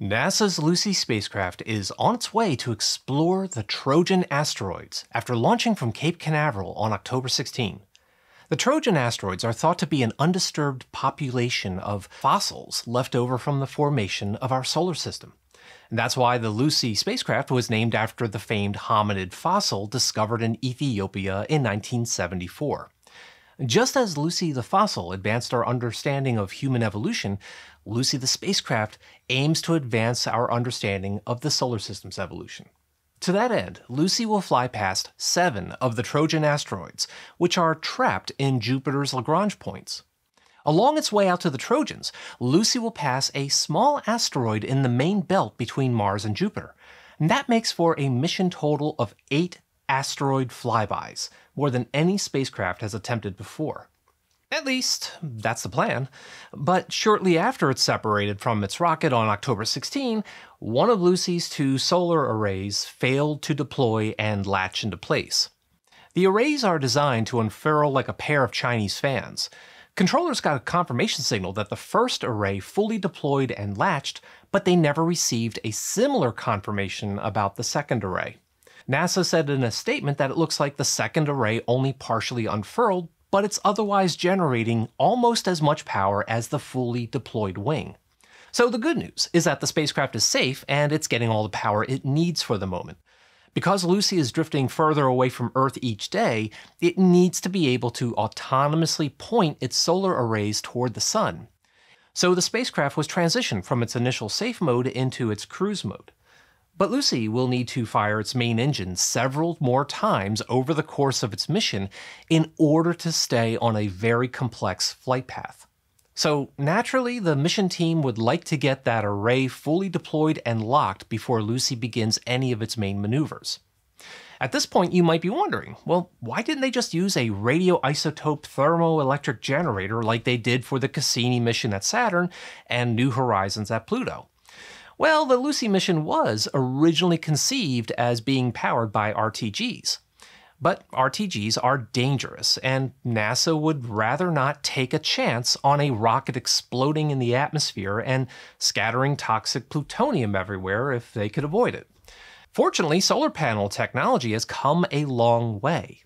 NASA's Lucy spacecraft is on its way to explore the Trojan asteroids after launching from Cape Canaveral on October 16. The Trojan asteroids are thought to be an undisturbed population of fossils left over from the formation of our solar system. And that's why the Lucy spacecraft was named after the famed hominid fossil discovered in Ethiopia in 1974. Just as Lucy the fossil advanced our understanding of human evolution, Lucy the spacecraft aims to advance our understanding of the solar system's evolution. To that end, Lucy will fly past seven of the Trojan asteroids, which are trapped in Jupiter's Lagrange points. Along its way out to the Trojans, Lucy will pass a small asteroid in the main belt between Mars and Jupiter. And that makes for a mission total of eight asteroid flybys, more than any spacecraft has attempted before. At least, that's the plan. But shortly after it separated from its rocket on October 16, one of Lucy's two solar arrays failed to deploy and latch into place. The arrays are designed to unfurl like a pair of Chinese fans. Controllers got a confirmation signal that the first array fully deployed and latched, but they never received a similar confirmation about the second array. NASA said in a statement that it looks like the second array only partially unfurled but it's otherwise generating almost as much power as the fully deployed wing. So the good news is that the spacecraft is safe and it's getting all the power it needs for the moment. Because Lucy is drifting further away from Earth each day, it needs to be able to autonomously point its solar arrays toward the sun. So the spacecraft was transitioned from its initial safe mode into its cruise mode. But Lucy will need to fire its main engine several more times over the course of its mission in order to stay on a very complex flight path. So, naturally, the mission team would like to get that array fully deployed and locked before Lucy begins any of its main maneuvers. At this point, you might be wondering, well, why didn't they just use a radioisotope thermoelectric generator like they did for the Cassini mission at Saturn and New Horizons at Pluto? Well, the Lucy mission was originally conceived as being powered by RTGs. But RTGs are dangerous, and NASA would rather not take a chance on a rocket exploding in the atmosphere and scattering toxic plutonium everywhere if they could avoid it. Fortunately, solar panel technology has come a long way.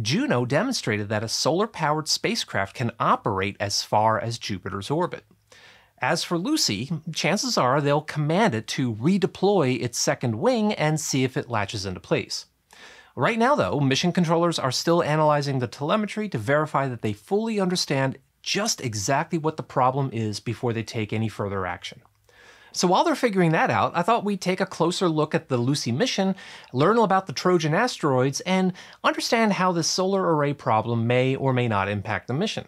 Juno demonstrated that a solar powered spacecraft can operate as far as Jupiter's orbit. As for Lucy, chances are they'll command it to redeploy its second wing and see if it latches into place. Right now, though, mission controllers are still analyzing the telemetry to verify that they fully understand just exactly what the problem is before they take any further action. So while they're figuring that out, I thought we'd take a closer look at the Lucy mission, learn about the Trojan asteroids, and understand how this solar array problem may or may not impact the mission.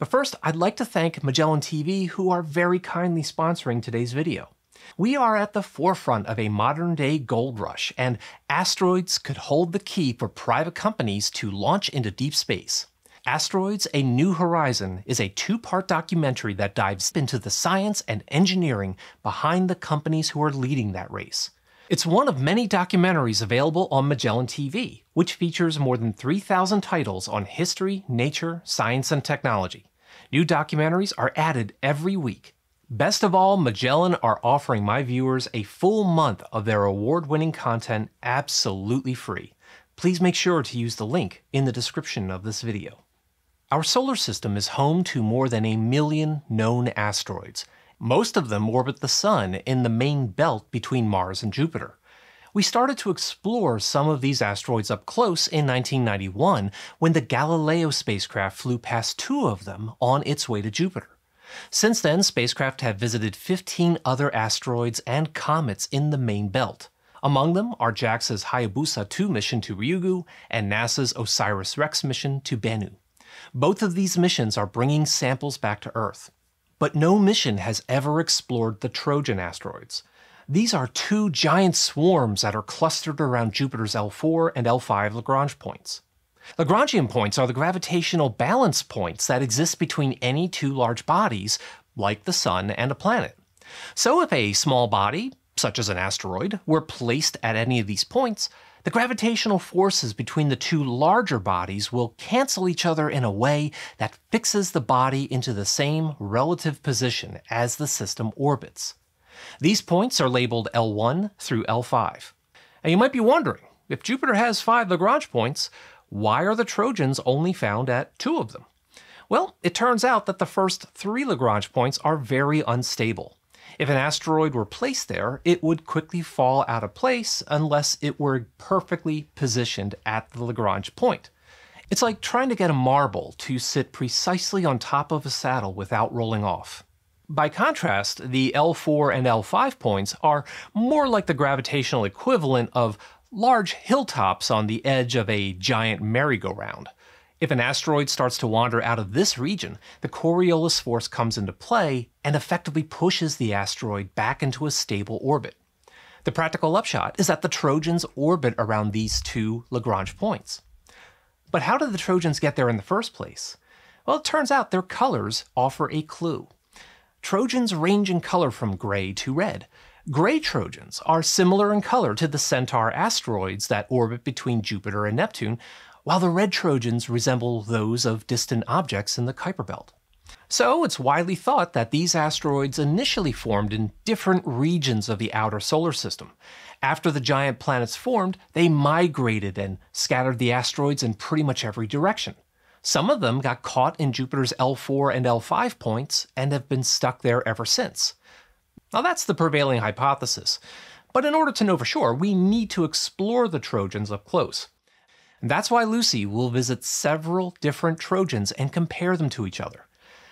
But first, I'd like to thank Magellan TV, who are very kindly sponsoring today's video. We are at the forefront of a modern day gold rush, and asteroids could hold the key for private companies to launch into deep space. Asteroids A New Horizon is a two part documentary that dives into the science and engineering behind the companies who are leading that race. It's one of many documentaries available on Magellan TV, which features more than 3,000 titles on history, nature, science, and technology. New documentaries are added every week. Best of all, Magellan are offering my viewers a full month of their award winning content absolutely free. Please make sure to use the link in the description of this video. Our solar system is home to more than a million known asteroids. Most of them orbit the Sun in the main belt between Mars and Jupiter we started to explore some of these asteroids up close in 1991 when the Galileo spacecraft flew past two of them on its way to Jupiter. Since then, spacecraft have visited 15 other asteroids and comets in the main belt. Among them are JAXA's Hayabusa 2 mission to Ryugu and NASA's OSIRIS REx mission to Bennu. Both of these missions are bringing samples back to Earth. But no mission has ever explored the Trojan asteroids. These are two giant swarms that are clustered around Jupiter's L4 and L5 Lagrange points. Lagrangian points are the gravitational balance points that exist between any two large bodies, like the Sun and a planet. So if a small body, such as an asteroid, were placed at any of these points, the gravitational forces between the two larger bodies will cancel each other in a way that fixes the body into the same relative position as the system orbits. These points are labeled L1 through L5. And you might be wondering, if Jupiter has five Lagrange points, why are the Trojans only found at two of them? Well, it turns out that the first three Lagrange points are very unstable. If an asteroid were placed there, it would quickly fall out of place unless it were perfectly positioned at the Lagrange point. It's like trying to get a marble to sit precisely on top of a saddle without rolling off. By contrast, the L4 and L5 points are more like the gravitational equivalent of large hilltops on the edge of a giant merry-go-round. If an asteroid starts to wander out of this region, the Coriolis force comes into play and effectively pushes the asteroid back into a stable orbit. The practical upshot is that the Trojans orbit around these two Lagrange points. But how did the Trojans get there in the first place? Well, it turns out their colors offer a clue. Trojans range in color from gray to red. Gray Trojans are similar in color to the Centaur asteroids that orbit between Jupiter and Neptune, while the red Trojans resemble those of distant objects in the Kuiper Belt. So it's widely thought that these asteroids initially formed in different regions of the outer solar system. After the giant planets formed, they migrated and scattered the asteroids in pretty much every direction. Some of them got caught in Jupiter's L4 and L5 points and have been stuck there ever since. Now that's the prevailing hypothesis, but in order to know for sure, we need to explore the Trojans up close. And that's why Lucy will visit several different Trojans and compare them to each other.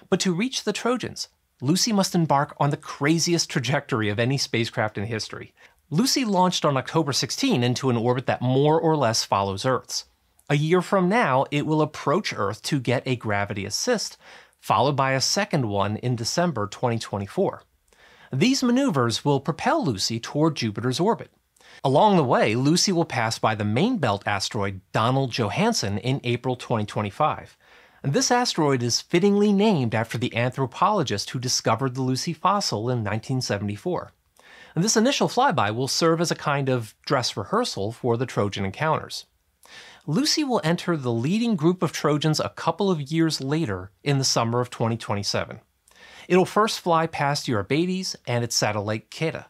But to reach the Trojans, Lucy must embark on the craziest trajectory of any spacecraft in history. Lucy launched on October 16 into an orbit that more or less follows Earth's. A year from now, it will approach Earth to get a gravity assist, followed by a second one in December 2024. These maneuvers will propel Lucy toward Jupiter's orbit. Along the way, Lucy will pass by the main belt asteroid Donald Johanson in April 2025. This asteroid is fittingly named after the anthropologist who discovered the Lucy fossil in 1974. This initial flyby will serve as a kind of dress rehearsal for the Trojan encounters. Lucy will enter the leading group of Trojans a couple of years later in the summer of 2027. It'll first fly past Eurybates and its satellite Keta.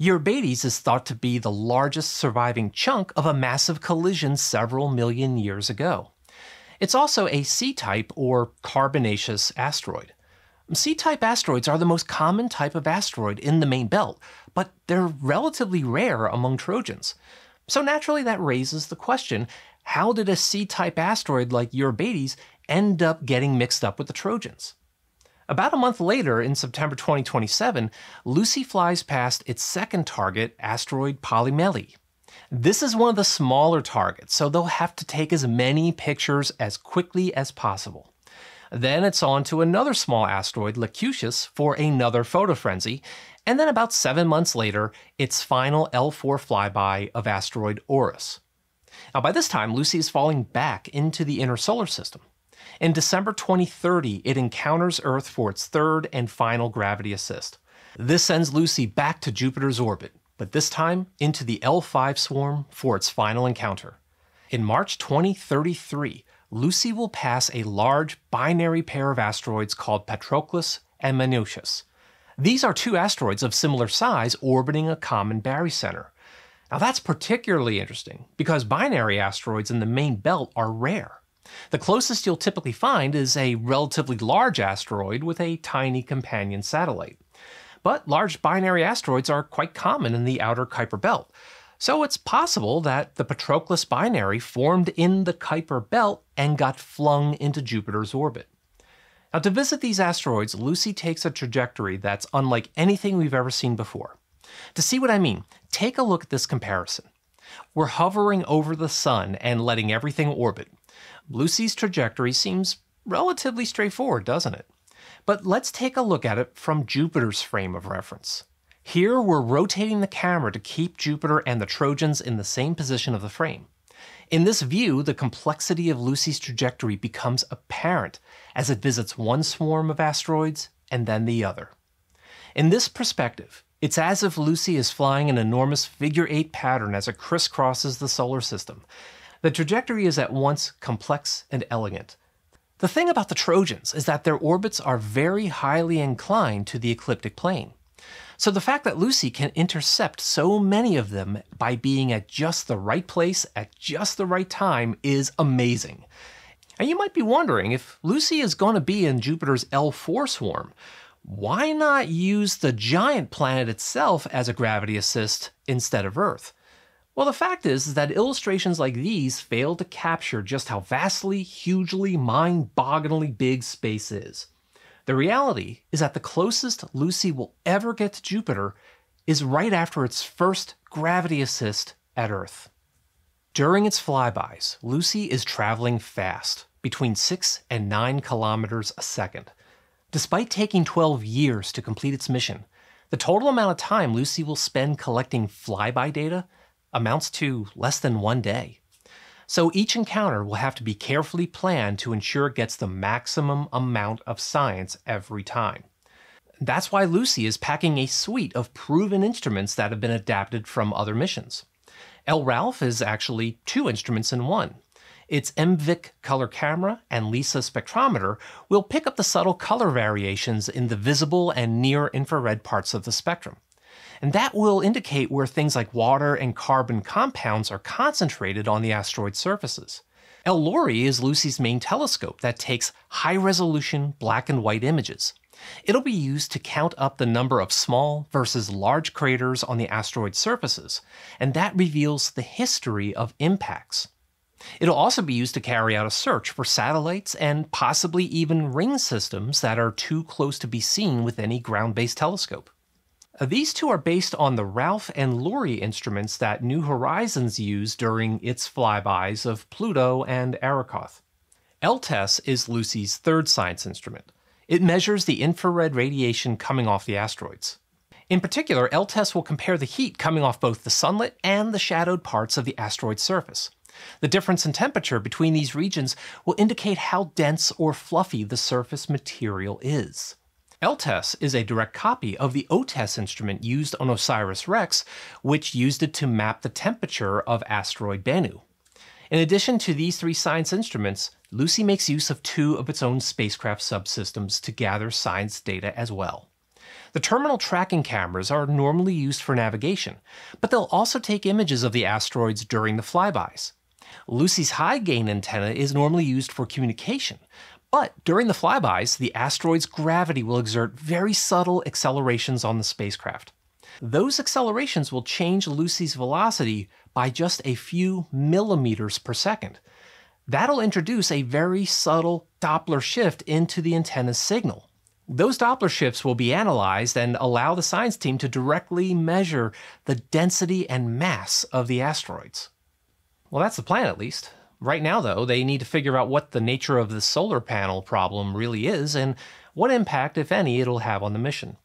Eurybates is thought to be the largest surviving chunk of a massive collision several million years ago. It's also a C type or carbonaceous asteroid. C type asteroids are the most common type of asteroid in the main belt, but they're relatively rare among Trojans. So naturally, that raises the question how did a C-type asteroid like Eurybates end up getting mixed up with the Trojans? About a month later, in September 2027, Lucy flies past its second target, asteroid Polymeli. This is one of the smaller targets, so they'll have to take as many pictures as quickly as possible. Then it's on to another small asteroid, Lacutius, for another photo frenzy, and then about seven months later, its final L4 flyby of asteroid Orus. Now, by this time, Lucy is falling back into the inner solar system. In December 2030, it encounters Earth for its third and final gravity assist. This sends Lucy back to Jupiter's orbit, but this time into the L5 swarm for its final encounter. In March 2033, Lucy will pass a large binary pair of asteroids called Patroclus and Menoetius. These are two asteroids of similar size orbiting a common barycenter. Now that's particularly interesting because binary asteroids in the main belt are rare. The closest you'll typically find is a relatively large asteroid with a tiny companion satellite. But large binary asteroids are quite common in the outer Kuiper belt, so it's possible that the Patroclus binary formed in the Kuiper belt and got flung into Jupiter's orbit. Now, to visit these asteroids, Lucy takes a trajectory that's unlike anything we've ever seen before. To see what I mean, take a look at this comparison. We're hovering over the sun and letting everything orbit. Lucy's trajectory seems relatively straightforward, doesn't it? But let's take a look at it from Jupiter's frame of reference. Here, we're rotating the camera to keep Jupiter and the Trojans in the same position of the frame. In this view, the complexity of Lucy's trajectory becomes apparent as it visits one swarm of asteroids and then the other. In this perspective, it's as if Lucy is flying an enormous figure eight pattern as it crisscrosses the solar system. The trajectory is at once complex and elegant. The thing about the Trojans is that their orbits are very highly inclined to the ecliptic plane. So the fact that Lucy can intercept so many of them by being at just the right place at just the right time is amazing. And you might be wondering if Lucy is going to be in Jupiter's L4 swarm, why not use the giant planet itself as a gravity assist instead of Earth? Well, the fact is, is that illustrations like these fail to capture just how vastly, hugely, mind-bogglingly big space is. The reality is that the closest Lucy will ever get to Jupiter is right after its first gravity assist at Earth. During its flybys, Lucy is traveling fast, between 6 and 9 kilometers a second, Despite taking 12 years to complete its mission, the total amount of time Lucy will spend collecting flyby data amounts to less than one day. So each encounter will have to be carefully planned to ensure it gets the maximum amount of science every time. That's why Lucy is packing a suite of proven instruments that have been adapted from other missions. L. Ralph is actually two instruments in one. Its MVIC color camera and LISA spectrometer will pick up the subtle color variations in the visible and near infrared parts of the spectrum. And that will indicate where things like water and carbon compounds are concentrated on the asteroid surfaces. El LORI is Lucy's main telescope that takes high resolution black and white images. It'll be used to count up the number of small versus large craters on the asteroid surfaces, and that reveals the history of impacts. It'll also be used to carry out a search for satellites and possibly even ring systems that are too close to be seen with any ground based telescope. Uh, these two are based on the Ralph and LORI instruments that New Horizons used during its flybys of Pluto and Arakoth. LTES is Lucy's third science instrument. It measures the infrared radiation coming off the asteroids. In particular, LTES will compare the heat coming off both the sunlit and the shadowed parts of the asteroid's surface. The difference in temperature between these regions will indicate how dense or fluffy the surface material is. LTES is a direct copy of the OTES instrument used on OSIRIS-REx, which used it to map the temperature of asteroid Bennu. In addition to these three science instruments, Lucy makes use of two of its own spacecraft subsystems to gather science data as well. The terminal tracking cameras are normally used for navigation, but they'll also take images of the asteroids during the flybys. Lucy's high gain antenna is normally used for communication, but during the flybys, the asteroid's gravity will exert very subtle accelerations on the spacecraft. Those accelerations will change Lucy's velocity by just a few millimeters per second. That'll introduce a very subtle Doppler shift into the antenna's signal. Those Doppler shifts will be analyzed and allow the science team to directly measure the density and mass of the asteroids. Well, that's the plan, at least. Right now, though, they need to figure out what the nature of the solar panel problem really is and what impact, if any, it'll have on the mission.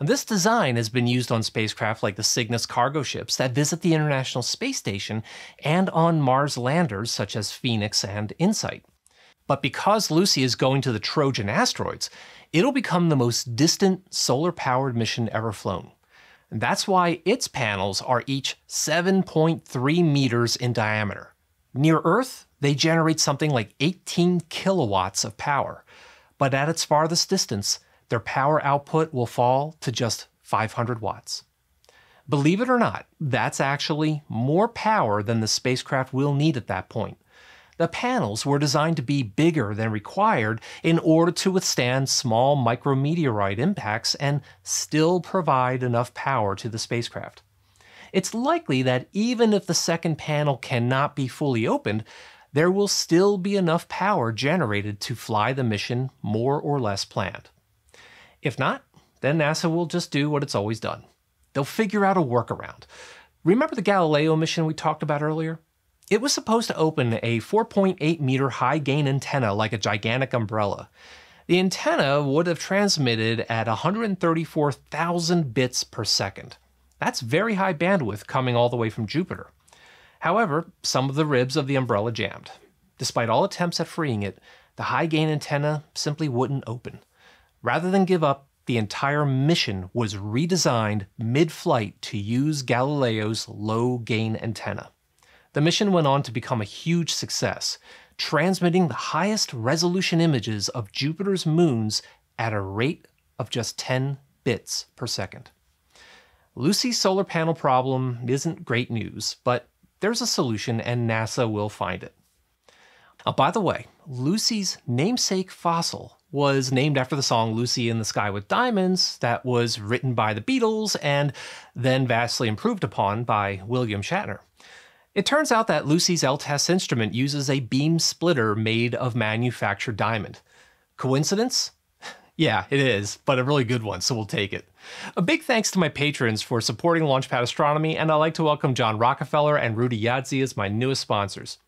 And this design has been used on spacecraft like the Cygnus cargo ships that visit the International Space Station and on Mars landers such as Phoenix and InSight. But because Lucy is going to the Trojan asteroids, it'll become the most distant solar powered mission ever flown. That's why its panels are each 7.3 meters in diameter. Near Earth, they generate something like 18 kilowatts of power, but at its farthest distance, their power output will fall to just 500 watts. Believe it or not, that's actually more power than the spacecraft will need at that point, the panels were designed to be bigger than required in order to withstand small micrometeorite impacts and still provide enough power to the spacecraft. It's likely that even if the second panel cannot be fully opened, there will still be enough power generated to fly the mission more or less planned. If not, then NASA will just do what it's always done. They'll figure out a workaround. Remember the Galileo mission we talked about earlier? It was supposed to open a 4.8 meter high gain antenna like a gigantic umbrella. The antenna would have transmitted at 134,000 bits per second. That's very high bandwidth coming all the way from Jupiter. However, some of the ribs of the umbrella jammed. Despite all attempts at freeing it, the high gain antenna simply wouldn't open. Rather than give up, the entire mission was redesigned mid flight to use Galileo's low gain antenna. The mission went on to become a huge success, transmitting the highest resolution images of Jupiter's moons at a rate of just 10 bits per second. Lucy's solar panel problem isn't great news, but there's a solution and NASA will find it. Uh, by the way, Lucy's namesake fossil was named after the song Lucy in the Sky with Diamonds that was written by the Beatles and then vastly improved upon by William Shatner. It turns out that Lucy's L-Test instrument uses a beam splitter made of manufactured diamond. Coincidence? Yeah, it is, but a really good one, so we'll take it. A big thanks to my patrons for supporting Launchpad Astronomy, and I'd like to welcome John Rockefeller and Rudy Yadzi as my newest sponsors.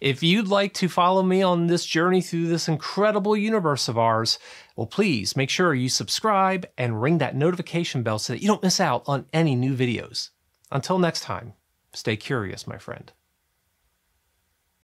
If you'd like to follow me on this journey through this incredible universe of ours, well, please make sure you subscribe and ring that notification bell so that you don't miss out on any new videos. Until next time. Stay curious, my friend.